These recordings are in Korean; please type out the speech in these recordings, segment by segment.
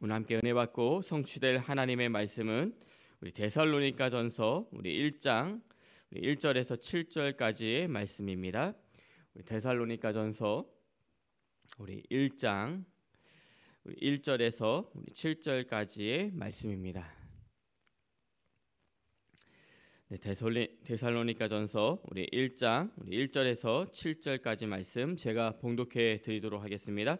오늘 함께 은혜 받고 성취될 하나님의 말씀은 우리 데살로니가전서 우리 1장 우리 1절에서 7절까지의 말씀입니다. 우리 데살로니가전서 우리 1장 우리 1절에서 우리 7절까지의 말씀입니다. 네, 데살로니가전서 우리 1장 우리 1절에서 7절까지 말씀 제가 봉독해 드리도록 하겠습니다.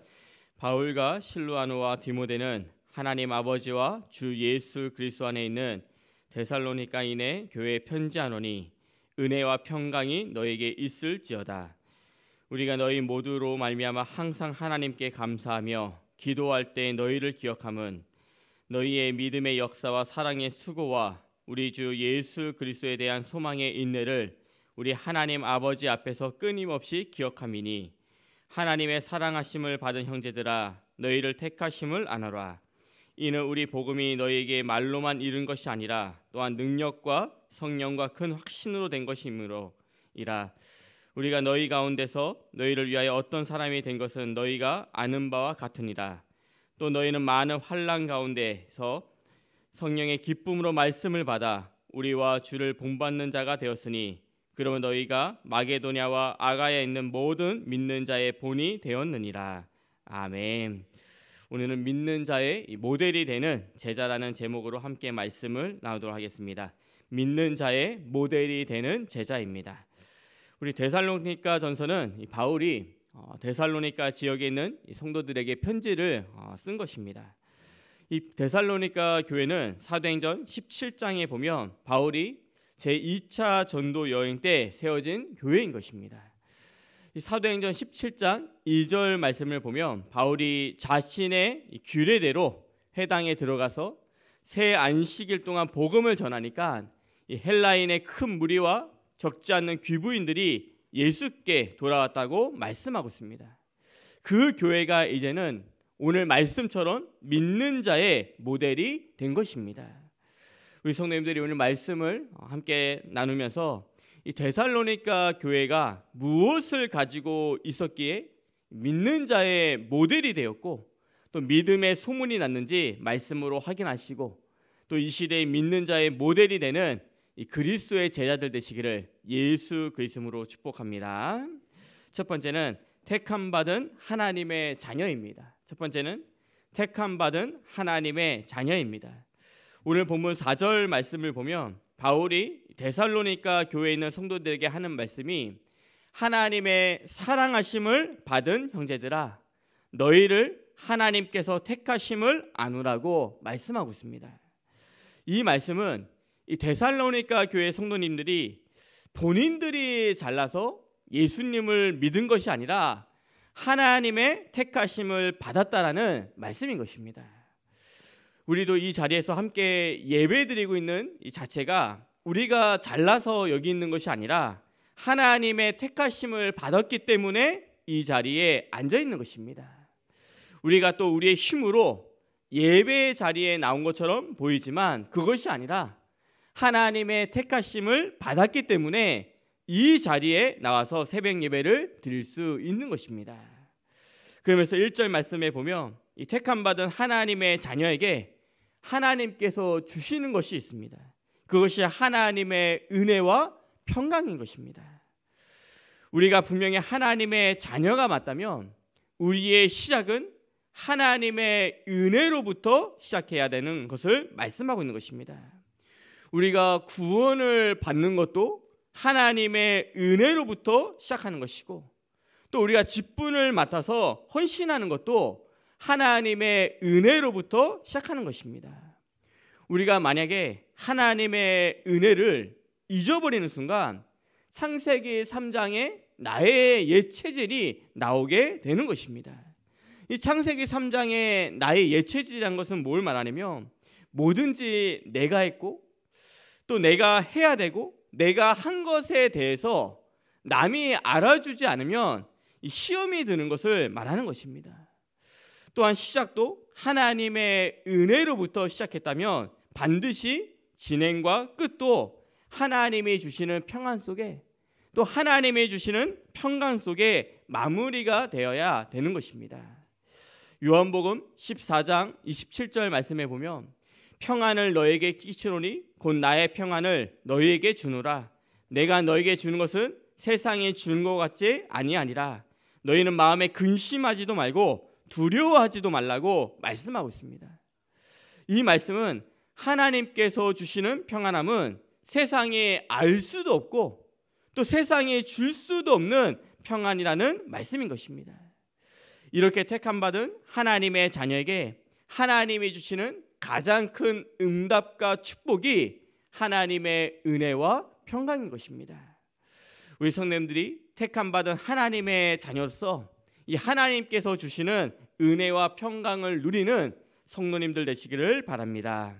바울과 실루아노와 디모데는 하나님 아버지와 주 예수 그리스도 안에 있는 데살로니가인의 교회 편지하노니 은혜와 평강이 너에게 있을지어다. 우리가 너희 모두로 말미암아 항상 하나님께 감사하며 기도할 때 너희를 기억함은 너희의 믿음의 역사와 사랑의 수고와 우리 주 예수 그리스도에 대한 소망의 인내를 우리 하나님 아버지 앞에서 끊임없이 기억함이니 하나님의 사랑하심을 받은 형제들아 너희를 택하심을 안노라 이는 우리 복음이 너희에게 말로만 이른 것이 아니라 또한 능력과 성령과 큰 확신으로 된 것이므로이라 우리가 너희 가운데서 너희를 위하여 어떤 사람이 된 것은 너희가 아는 바와 같으니라 또 너희는 많은 환란 가운데서 성령의 기쁨으로 말씀을 받아 우리와 주를 본받는 자가 되었으니 그러면 너희가 마게도냐와 아가에 있는 모든 믿는 자의 본이 되었느니라. 아멘. 오늘은 믿는 자의 모델이 되는 제자라는 제목으로 함께 말씀을 나누도록 하겠습니다. 믿는 자의 모델이 되는 제자입니다. 우리 데살로니가 전서는 바울이 어, 데살로니가 지역에 있는 성도들에게 편지를 어, 쓴 것입니다. 이 데살로니가 교회는 사도행전 17장에 보면 바울이 제2차 전도 여행 때 세워진 교회인 것입니다. 사도행전 17장 2절 말씀을 보면 바울이 자신의 규례대로 해당에 들어가서 새 안식일 동안 복음을 전하니까 헬라인의 큰 무리와 적지 않는 귀부인들이 예수께 돌아왔다고 말씀하고 있습니다. 그 교회가 이제는 오늘 말씀처럼 믿는 자의 모델이 된 것입니다. 우리 성도님들이 오늘 말씀을 함께 나누면서 이 데살로니가 교회가 무엇을 가지고 있었기에 믿는 자의 모델이 되었고 또 믿음의 소문이 났는지 말씀으로 확인하시고 또 이 시대의 믿는 자의 모델이 되는 이 그리스도의 제자들 되시기를 예수 그리스도로 축복합니다. 첫 번째는 택함 받은 하나님의 자녀입니다. 첫 번째는 택함 받은 하나님의 자녀입니다. 오늘 본문 4절 말씀을 보면 바울이 데살로니가 교회에 있는 성도들에게 하는 말씀이 하나님의 사랑하심을 받은 형제들아 너희를 하나님께서 택하심을 안누라고 말씀하고 있습니다. 이 말씀은 이 데살로니가 교회 성도님들이 본인들이 잘나서 예수님을 믿은 것이 아니라 하나님의 택하심을 받았다라는 말씀인 것입니다. 우리도 이 자리에서 함께 예배드리고 있는 이 자체가 우리가 잘나서 여기 있는 것이 아니라 하나님의 택하심을 받았기 때문에 이 자리에 앉아 있는 것입니다. 우리가 또 우리의 힘으로 예배 자리에 나온 것처럼 보이지만 그것이 아니라 하나님의 택하심을 받았기 때문에 이 자리에 나와서 새벽 예배를 드릴 수 있는 것입니다. 그러면서 1절 말씀에 보면 이 택함 받은 하나님의 자녀에게 하나님께서 주시는 것이 있습니다. 그것이 하나님의 은혜와 평강인 것입니다. 우리가 분명히 하나님의 자녀가 맞다면 우리의 시작은 하나님의 은혜로부터 시작해야 되는 것을 말씀하고 있는 것입니다. 우리가 구원을 받는 것도 하나님의 은혜로부터 시작하는 것이고 또 우리가 직분을 맡아서 헌신하는 것도 하나님의 은혜로부터 시작하는 것입니다. 우리가 만약에 하나님의 은혜를 잊어버리는 순간 창세기 3장에 나의 옛 체질이 나오게 되는 것입니다. 이 창세기 3장의 나의 옛 체질이란 것은 뭘 말하냐면 뭐든지 내가 했고 또 내가 해야 되고 내가 한 것에 대해서 남이 알아주지 않으면 시험이 드는 것을 말하는 것입니다. 또한 시작도 하나님의 은혜로부터 시작했다면 반드시 진행과 끝도 하나님이 주시는 평안 속에 또 하나님이 주시는 평강 속에 마무리가 되어야 되는 것입니다. 요한복음 14장 27절 말씀해 보면 평안을 너에게 끼치노니 곧 나의 평안을 너희에게 주노라 내가 너에게 주는 것은 세상이 주는 것 같지 아니하니라 너희는 마음에 근심하지도 말고 두려워하지도 말라고 말씀하고 있습니다. 이 말씀은 하나님께서 주시는 평안함은 세상에 알 수도 없고 또 세상에 줄 수도 없는 평안이라는 말씀인 것입니다. 이렇게 택함 받은 하나님의 자녀에게 하나님이 주시는 가장 큰 응답과 축복이 하나님의 은혜와 평강인 것입니다. 우리 성님들이 택함 받은 하나님의 자녀로서 이 하나님께서 주시는 은혜와 평강을 누리는 성도님들 되시기를 바랍니다.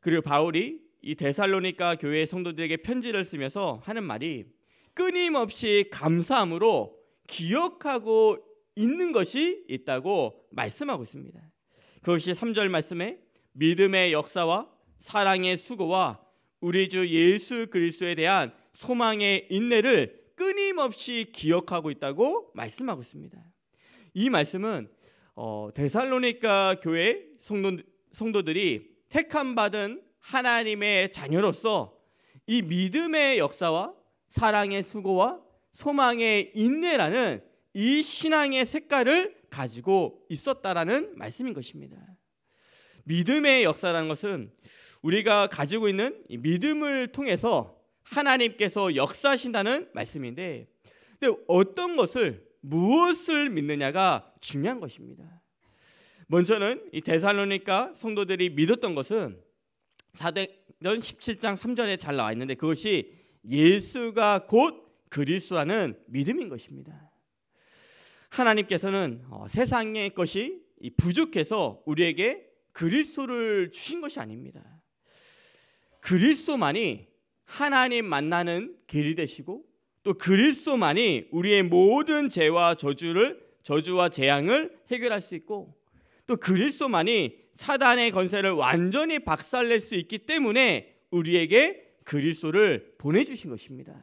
그리고 바울이 이 데살로니가 교회 성도들에게 편지를 쓰면서 하는 말이 끊임없이 감사함으로 기억하고 있는 것이 있다고 말씀하고 있습니다. 그것이 3절 말씀에 믿음의 역사와 사랑의 수고와 우리 주 예수 그리스도에 대한 소망의 인내를 틀림없이 기억하고 있다고 말씀하고 있습니다. 이 말씀은 어, 데살로니가 교회 성도, 성도들이 택함 받은 하나님의 자녀로서 이 믿음의 역사와 사랑의 수고와 소망의 인내라는 이 신앙의 색깔을 가지고 있었다라는 말씀인 것입니다. 믿음의 역사라는 것은 우리가 가지고 있는 믿음을 통해서 하나님께서 역사하신다는 말씀인데 근데 어떤 것을 무엇을 믿느냐가 중요한 것입니다. 먼저는 이 데살로니가 성도들이 믿었던 것은 사도전 17장 3절에 잘 나와 있는데 그것이 예수가 곧 그리스도라는 믿음인 것입니다. 하나님께서는 어, 세상의 것이 부족해서 우리에게 그리스도를 주신 것이 아닙니다. 그리스도만이 하나님 만나는 길이 되시고 또 그리스도만이 우리의 모든 죄와 저주를 저주와 재앙을 해결할 수 있고 또 그리스도만이 사단의 건세를 완전히 박살낼 수 있기 때문에 우리에게 그리스도를 보내주신 것입니다.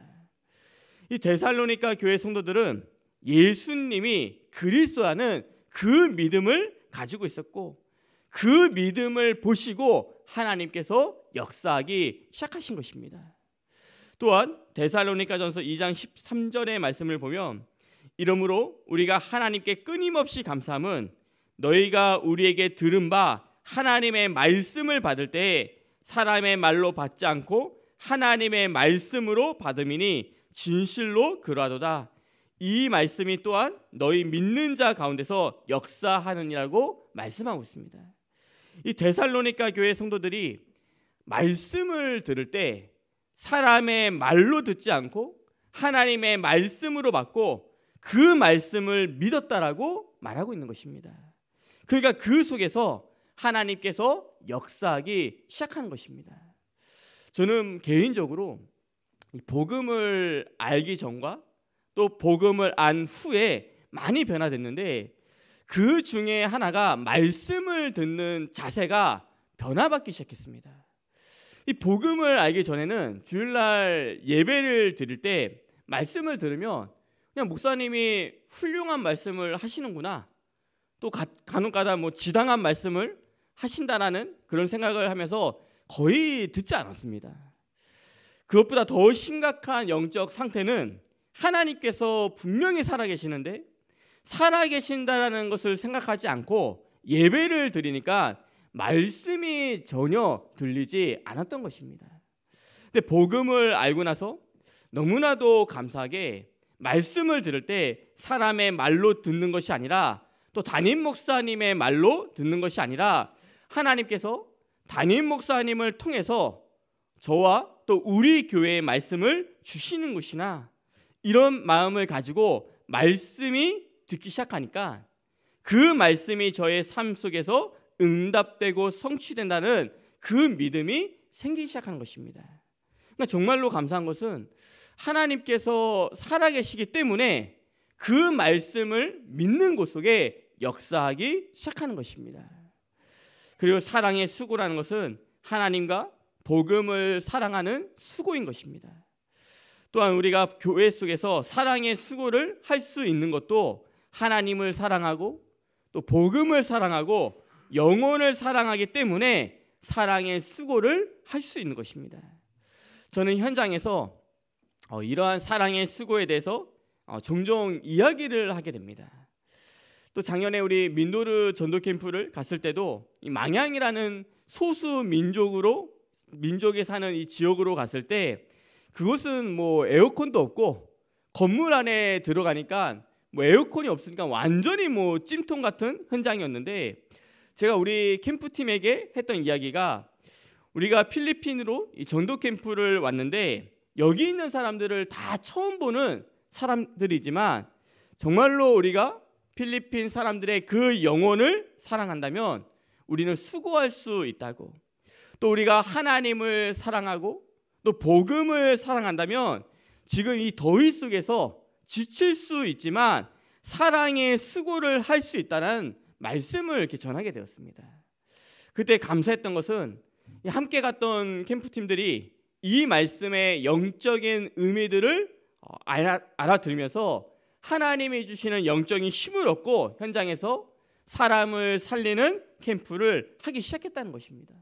이 데살로니가 교회 성도들은 예수님이 그리스도라는 그 믿음을 가지고 있었고 그 믿음을 보시고 하나님께서 역사하기 시작하신 것입니다. 또한 데살로니가전서 2장 13절의 말씀을 보면 이러므로 우리가 하나님께 끊임없이 감사함은 너희가 우리에게 들은 바 하나님의 말씀을 받을 때 사람의 말로 받지 않고 하나님의 말씀으로 받음이니 진실로 그러하도다. 이 말씀이 또한 너희 믿는 자 가운데서 역사하느니라고 말씀하고 있습니다. 이 데살로니가 교회 성도들이 말씀을 들을 때 사람의 말로 듣지 않고 하나님의 말씀으로 받고 그 말씀을 믿었다라고 말하고 있는 것입니다. 그러니까 그 속에서 하나님께서 역사하기 시작한 것입니다. 저는 개인적으로 복음을 알기 전과 또 복음을 안 후에 많이 변화됐는데 그 중에 하나가 말씀을 듣는 자세가 변화받기 시작했습니다. 이 복음을 알기 전에는 주일날 예배를 드릴 때 말씀을 들으면 그냥 목사님이 훌륭한 말씀을 하시는구나. 또 간혹가다 뭐 지당한 말씀을 하신다라는 그런 생각을 하면서 거의 듣지 않았습니다. 그것보다 더 심각한 영적 상태는 하나님께서 분명히 살아계시는데 살아계신다라는 것을 생각하지 않고 예배를 드리니까 말씀이 전혀 들리지 않았던 것입니다. 근데 복음을 알고 나서 너무나도 감사하게 말씀을 들을 때 사람의 말로 듣는 것이 아니라 또 담임 목사님의 말로 듣는 것이 아니라 하나님께서 담임 목사님을 통해서 저와 또 우리 교회의 말씀을 주시는 것이나 이런 마음을 가지고 말씀이 듣기 시작하니까 그 말씀이 저의 삶 속에서 응답되고 성취된다는 그 믿음이 생기기 시작하는 것입니다. 그러니까 정말로 감사한 것은 하나님께서 살아계시기 때문에 그 말씀을 믿는 곳 속에 역사하기 시작하는 것입니다. 그리고 사랑의 수고라는 것은 하나님과 복음을 사랑하는 수고인 것입니다. 또한 우리가 교회 속에서 사랑의 수고를 할 수 있는 것도 하나님을 사랑하고 또 복음을 사랑하고 영혼을 사랑하기 때문에 사랑의 수고를 할 수 있는 것입니다. 저는 현장에서 어, 이러한 사랑의 수고에 대해서 어, 종종 이야기를 하게 됩니다. 또 작년에 우리 민도르 전도 캠프를 갔을 때도 망향이라는 소수 민족으로 민족이 사는 이 지역으로 갔을 때 그곳은 뭐 에어컨도 없고 건물 안에 들어가니까 뭐 에어컨이 없으니까 완전히 뭐 찜통 같은 현장이었는데 제가 우리 캠프팀에게 했던 이야기가 우리가 필리핀으로 이 전도 캠프를 왔는데 여기 있는 사람들을 다 처음 보는 사람들이지만 정말로 우리가 필리핀 사람들의 그 영혼을 사랑한다면 우리는 수고할 수 있다고 또 우리가 하나님을 사랑하고 또 복음을 사랑한다면 지금 이 더위 속에서 지칠 수 있지만 사랑의 수고를 할 수 있다는 말씀을 이렇게 전하게 되었습니다. 그때 감사했던 것은 함께 갔던 캠프팀들이 이 말씀의 영적인 의미들을 어, 알아, 알아들으면서 하나님이 주시는 영적인 힘을 얻고 현장에서 사람을 살리는 캠프를 하기 시작했다는 것입니다.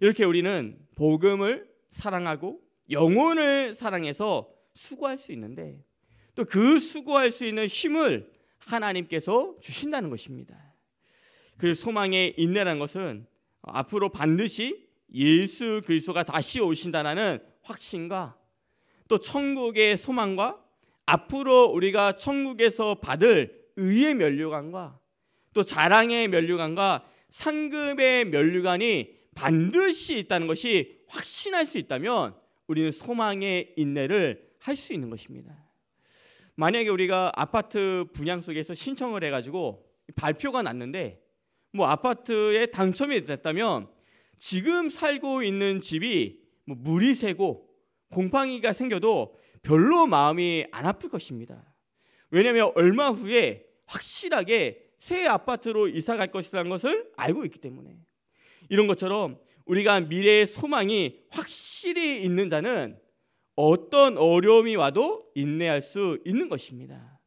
이렇게 우리는 복음을 사랑하고 영혼을 사랑해서 수고할 수 있는데 또 그 수고할 수 있는 힘을 하나님께서 주신다는 것입니다. 그 소망의 인내라는 것은 앞으로 반드시 예수 그리스도가 다시 오신다는 확신과 또 천국의 소망과 앞으로 우리가 천국에서 받을 의의 면류관과 또 자랑의 면류관과 상급의 면류관이 반드시 있다는 것이 확신할 수 있다면 우리는 소망의 인내를 할 수 있는 것입니다. 만약에 우리가 아파트 분양 속에서 신청을 해가지고 발표가 났는데 뭐 아파트에 당첨이 됐다면 지금 살고 있는 집이 뭐 물이 새고 곰팡이가 생겨도 별로 마음이 안 아플 것입니다. 왜냐하면 얼마 후에 확실하게 새 아파트로 이사 갈 것이라는 것을 알고 있기 때문에 이런 것처럼 우리가 미래의 소망이 확실히 있는 자는 어떤 어려움이 와도 인내할 수 있는 것입니다.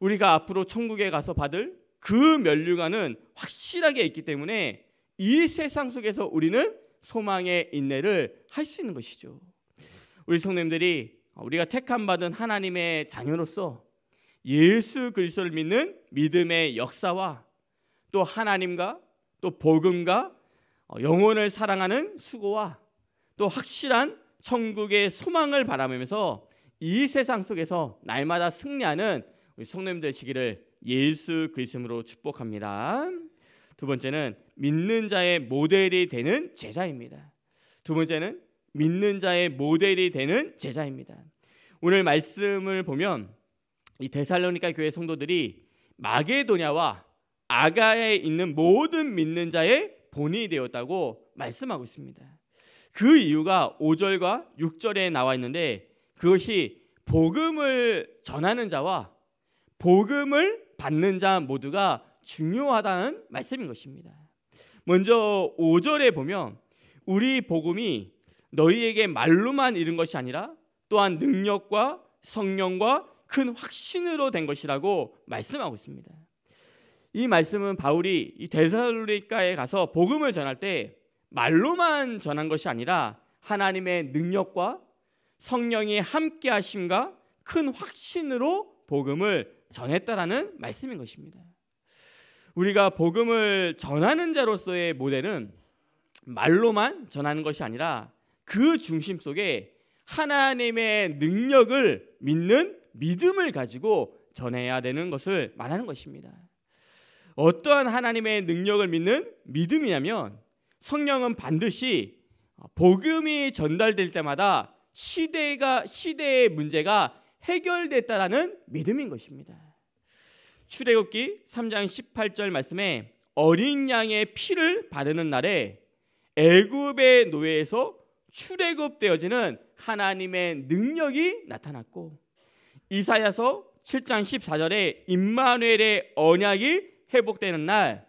우리가 앞으로 천국에 가서 받을 그 면류관은 확실하게 있기 때문에 이 세상 속에서 우리는 소망의 인내를 할 수 있는 것이죠. 우리 성님들이 우리가 택함 받은 하나님의 자녀로서 예수 그리스도를 믿는 믿음의 역사와 또 하나님과 또 복음과 영혼을 사랑하는 수고와 또 확실한 천국의 소망을 바라보면서 이 세상 속에서 날마다 승리하는 우리 성도님 되시기를 예수 그리스도로 축복합니다. 두 번째는 믿는 자의 모델이 되는 제자입니다. 두 번째는 믿는 자의 모델이 되는 제자입니다. 오늘 말씀을 보면 이 데살로니가 교회 성도들이 마게도냐와 아가에 있는 모든 믿는 자의 본이 되었다고 말씀하고 있습니다. 그 이유가 5절과 6절에 나와 있는데 그것이 복음을 전하는 자와 복음을 받는 자 모두가 중요하다는 말씀인 것입니다. 먼저 5절에 보면 우리 복음이 너희에게 말로만 이른 것이 아니라 또한 능력과 성령과 큰 확신으로 된 것이라고 말씀하고 있습니다. 이 말씀은 바울이 데살로니가에 가서 복음을 전할 때 말로만 전한 것이 아니라 하나님의 능력과 성령이 함께 하심과 큰 확신으로 복음을 전했다라는 말씀인 것입니다. 우리가 복음을 전하는 자로서의 모델은 말로만 전하는 것이 아니라 그 중심 속에 하나님의 능력을 믿는 믿음을 가지고 전해야 되는 것을 말하는 것입니다. 어떠한 하나님의 능력을 믿는 믿음이냐면 성령은 반드시 어, 복음이 전달될 때마다 시대가 시대의 문제가 해결됐다라는 믿음인 것입니다. 출애굽기 3장 18절 말씀에 어린 양의 피를 바르는 날에 애굽의 노예에서 출애굽되어지는 하나님의 능력이 나타났고 이사야서 7장 14절에 임마누엘의 언약이 회복되는 날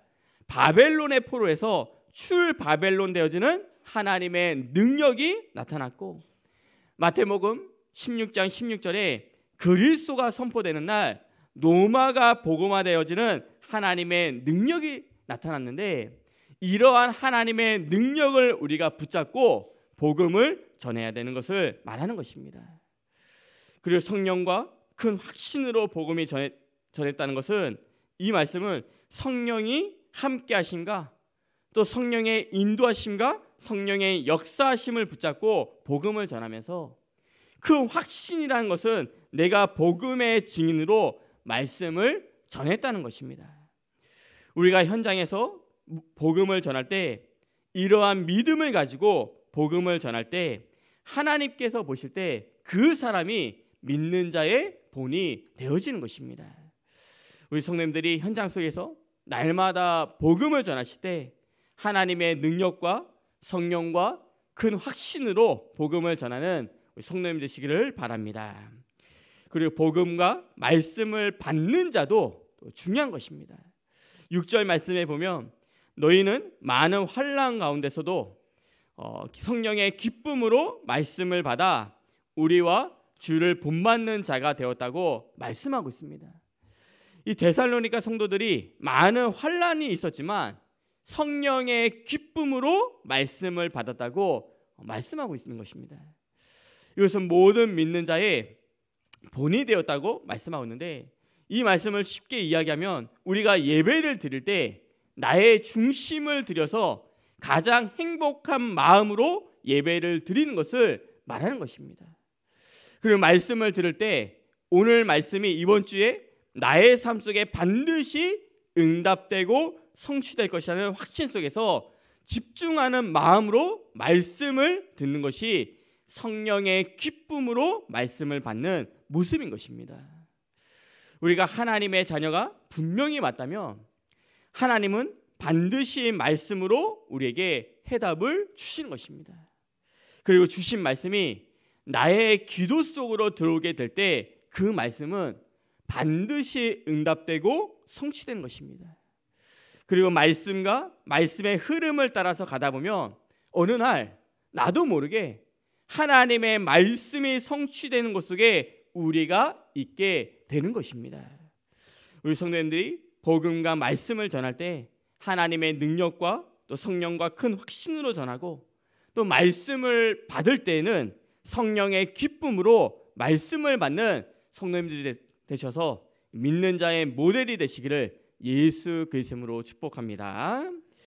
바벨론의 포로에서 출 바벨론 되어지는 하나님의 능력이 나타났고 마태복음 16장 16절에 그리스도가 선포되는 날 노마가 복음화되어지는 하나님의 능력이 나타났는데 이러한 하나님의 능력을 우리가 붙잡고 복음을 전해야 되는 것을 말하는 것입니다. 그리고 성령과 큰 확신으로 복음이 전했, 전했다는 것은 이 말씀은 성령이 함께 하신가 또 성령의 인도하심과 성령의 역사하심을 붙잡고 복음을 전하면서 그 확신이라는 것은 내가 복음의 증인으로 말씀을 전했다는 것입니다. 우리가 현장에서 복음을 전할 때 이러한 믿음을 가지고 복음을 전할 때 하나님께서 보실 때 그 사람이 믿는 자의 본이 되어지는 것입니다. 우리 성님들이 현장 속에서 날마다 복음을 전하실 때 하나님의 능력과 성령과 큰 확신으로 복음을 전하는 성령님 되시기를 바랍니다. 그리고 복음과 말씀을 받는 자도 중요한 것입니다. 6절 말씀에 보면 너희는 많은 환란 가운데서도 어, 성령의 기쁨으로 말씀을 받아 우리와 주를 본받는 자가 되었다고 말씀하고 있습니다. 이 데살로니가 성도들이 많은 환란이 있었지만 성령의 기쁨으로 말씀을 받았다고 말씀하고 있는 것입니다. 이것은 모든 믿는 자의 본이 되었다고 말씀하고 있는데 이 말씀을 쉽게 이야기하면 우리가 예배를 드릴 때 나의 중심을 들여서 가장 행복한 마음으로 예배를 드리는 것을 말하는 것입니다. 그리고 말씀을 들을 때 오늘 말씀이 이번 주에 나의 삶 속에 반드시 응답되고 성취될 것이라는 확신 속에서 집중하는 마음으로 말씀을 듣는 것이 성령의 기쁨으로 말씀을 받는 모습인 것입니다. 우리가 하나님의 자녀가 분명히 맞다면 하나님은 반드시 말씀으로 우리에게 해답을 주시는 것입니다. 그리고 주신 말씀이 나의 기도 속으로 들어오게 될 때 그 말씀은 반드시 응답되고 성취된 것입니다. 그리고 말씀과 말씀의 흐름을 따라서 가다 보면 어느 날 나도 모르게 하나님의 말씀이 성취되는 것 속에 우리가 있게 되는 것입니다. 우리 성도님들이 복음과 말씀을 전할 때 하나님의 능력과 또 성령과 큰 확신으로 전하고 또 말씀을 받을 때는 성령의 기쁨으로 말씀을 받는 성도님들이 되셔서 믿는 자의 모델이 되시기를 예수 그리스도로 축복합니다.